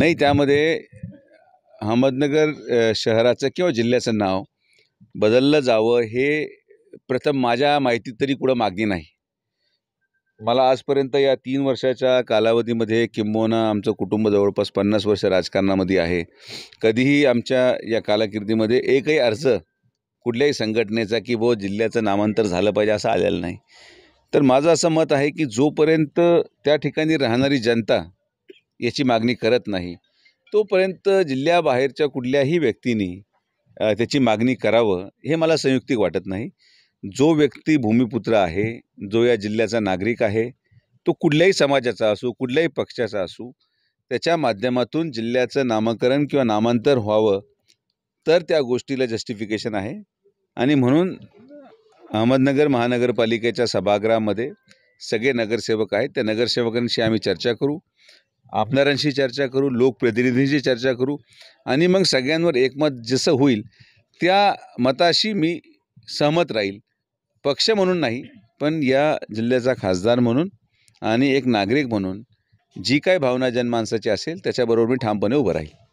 नाही त्यामध्ये अहमदनगर शहराचं किंवा जिल्ह्याचं नाव बदललं जावं हे प्रथम माझ्या माहितीत तरी कुठं मागणी नाही मला आजपर्यंत या तीन वर्षाच्या कालावधीमध्ये किंबोना आमचं कुटुंब जवळपास पन्नास वर्ष राजकारणामध्ये आहे कधीही आमच्या या कालाकिर्दीमध्ये एकही अर्ज कुठल्याही संघटनेचा की व जिल्ह्याचं नामांतर झालं पाहिजे असं आलेलं नाही तर माझं असं मत आहे की जोपर्यंत त्या ठिकाणी राहणारी जनता याची मागणी करत नाही तोपर्यंत जिल्ह्याबाहेरच्या कुठल्याही व्यक्तीने त्याची मागणी करावं हे मला संयुक्तिक वाटत नाही जो व्यक्ती भूमिपुत्र आहे जो या जिल्ह्याचा नागरिक आहे तो कुठल्याही समाजाचा असू कुठल्याही पक्षाचा असू त्याच्या माध्यमातून जिल्ह्याचं नामकरण किंवा नामांतर व्हावं तर त्या गोष्टीला जस्टिफिकेशन आहे आणि म्हणून अहमदनगर महानगरपालिकेच्या सभागृहामध्ये सगळे नगरसेवक आहेत त्या नगरसेवकांशी आम्ही चर्चा करू आपणाऱ्यांशी चर्चा करू लोकप्रतिनिधींशी चर्चा करू आणि मग सगळ्यांवर एकमत जसं होईल त्या मताशी मी सहमत राहील पक्ष म्हणून नाही पण या जिल्ह्याचा खासदार म्हणून आणि एक नागरिक म्हणून जी काय भावना जनमानसाची असेल त्याच्याबरोबर मी ठामपणे उभं राहील